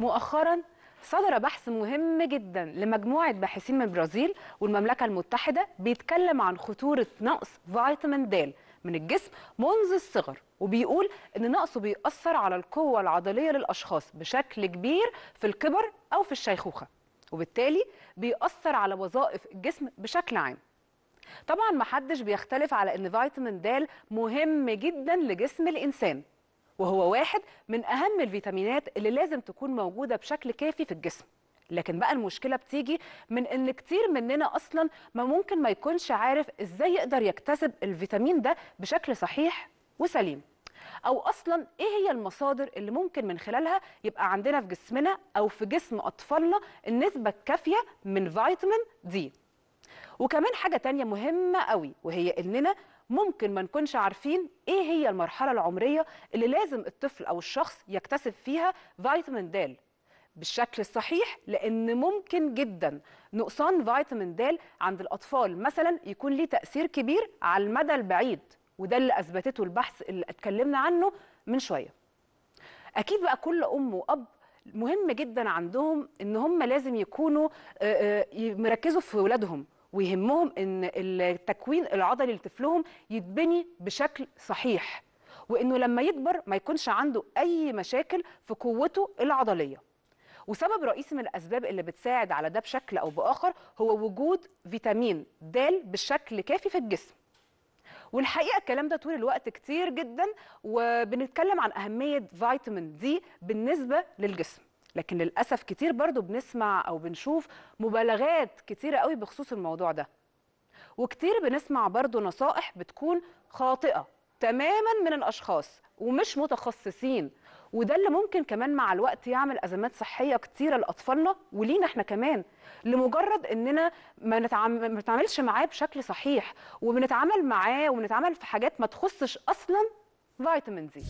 مؤخرا صدر بحث مهم جدا لمجموعة باحثين من البرازيل والمملكة المتحدة بيتكلم عن خطورة نقص فيتامين د من الجسم منذ الصغر وبيقول ان نقصه بيأثر على القوة العضلية للأشخاص بشكل كبير في الكبر أو في الشيخوخة وبالتالي بيأثر على وظائف الجسم بشكل عام طبعا محدش بيختلف على ان فيتامين د مهم جدا لجسم الإنسان وهو واحد من أهم الفيتامينات اللي لازم تكون موجودة بشكل كافي في الجسم لكن بقى المشكلة بتيجي من ان كتير مننا اصلا ما ممكن ما يكونش عارف ازاي يقدر يكتسب الفيتامين ده بشكل صحيح وسليم او اصلا ايه هي المصادر اللي ممكن من خلالها يبقى عندنا في جسمنا او في جسم اطفالنا النسبة الكافية من فيتامين دي وكمان حاجة تانية مهمة قوي وهي اننا ممكن ما نكونش عارفين ايه هي المرحله العمريه اللي لازم الطفل او الشخص يكتسب فيها فيتامين د بالشكل الصحيح لان ممكن جدا نقصان فيتامين د عند الاطفال مثلا يكون ليه تاثير كبير على المدى البعيد وده اللي اثبتته البحث اللي اتكلمنا عنه من شويه اكيد بقى كل ام واب مهم جدا عندهم ان هم لازم يكونوا آه، آه، مركزوا في ولادهم ويهمهم ان التكوين العضلي لطفلهم يتبني بشكل صحيح وانه لما يكبر ما يكونش عنده اي مشاكل في قوته العضليه وسبب رئيسي من الاسباب اللي بتساعد على ده بشكل او باخر هو وجود فيتامين د بشكل كافي في الجسم والحقيقه الكلام ده طول الوقت كتير جدا وبنتكلم عن اهميه فيتامين دي بالنسبه للجسم لكن للاسف كتير برضو بنسمع او بنشوف مبالغات كتيره قوي بخصوص الموضوع ده وكتير بنسمع برضو نصائح بتكون خاطئه تماما من الاشخاص ومش متخصصين وده اللي ممكن كمان مع الوقت يعمل ازمات صحيه كتيره لاطفالنا ولينا احنا كمان لمجرد اننا ما, ما نتعاملش معاه بشكل صحيح وبنتعامل معاه وبنتعامل في حاجات ما تخصش اصلا فيتامين زي